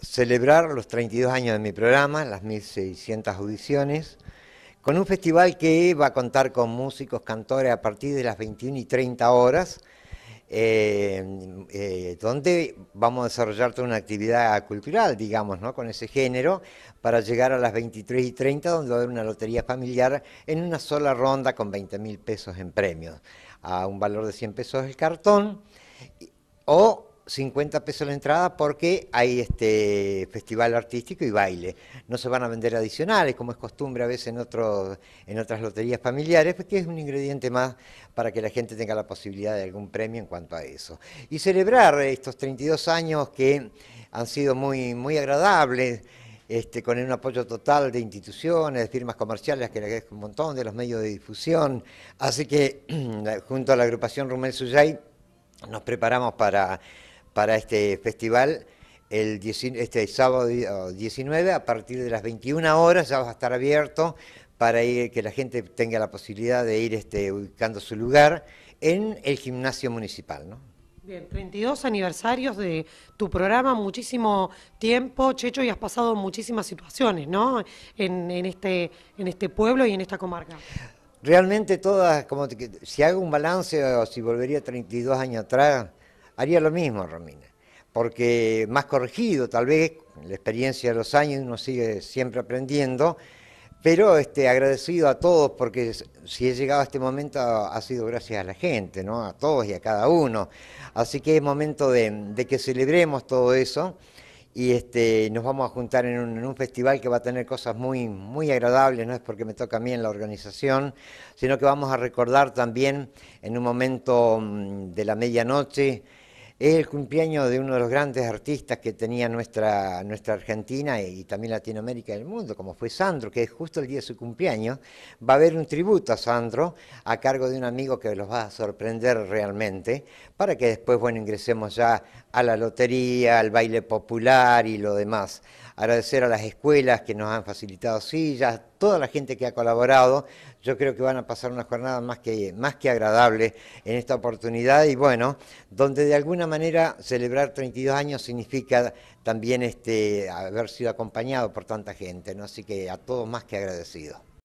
celebrar los 32 años de mi programa, las 1600 audiciones, con un festival que va a contar con músicos, cantores a partir de las 21 y 30 horas, eh, eh, donde vamos a desarrollar toda una actividad cultural, digamos, ¿no? con ese género, para llegar a las 23 y 30, donde va a haber una lotería familiar en una sola ronda con 20 mil pesos en premios, a un valor de 100 pesos el cartón, o 50 pesos la entrada porque hay este festival artístico y baile. No se van a vender adicionales, como es costumbre a veces en, otros, en otras loterías familiares, porque es un ingrediente más para que la gente tenga la posibilidad de algún premio en cuanto a eso. Y celebrar estos 32 años que han sido muy, muy agradables. Este, con un apoyo total de instituciones, de firmas comerciales, que le agradezco un montón, de los medios de difusión. Así que junto a la agrupación Rumel Suyay nos preparamos para para este festival el este sábado 19 a partir de las 21 horas ya va a estar abierto para ir, que la gente tenga la posibilidad de ir este, ubicando su lugar en el gimnasio municipal. ¿no? Bien, 32 aniversarios de tu programa, muchísimo tiempo, Checho, y has pasado muchísimas situaciones, ¿no? En, este, en este pueblo y en esta comarca. Realmente todas, como si hago un balance o si volvería 32 años atrás, Haría lo mismo, Romina, porque más corregido, tal vez, la experiencia de los años uno sigue siempre aprendiendo, pero este, agradecido a todos porque si he llegado a este momento ha sido gracias a la gente, ¿no? a todos y a cada uno. Así que es momento de, que celebremos todo eso y este, nos vamos a juntar en un, festival que va a tener cosas muy, muy agradables, no es porque me toca a mí en la organización, sino que vamos a recordar también en un momento mm, de la medianoche es el cumpleaños de uno de los grandes artistas que tenía nuestra, nuestra Argentina y también Latinoamérica y el mundo, como fue Sandro, que es justo el día de su cumpleaños. Va a haber un tributo a Sandro a cargo de un amigo que los va a sorprender realmente, para que después, bueno, ingresemos ya a la lotería, al baile popular y lo demás. Agradecer a las escuelas que nos han facilitado sillas, toda la gente que ha colaborado. Yo creo que van a pasar una jornada más que, más que agradable en esta oportunidad y bueno, donde de alguna manera celebrar 32 años significa también este, haber sido acompañado por tanta gente, ¿no? así que a todos más que agradecido.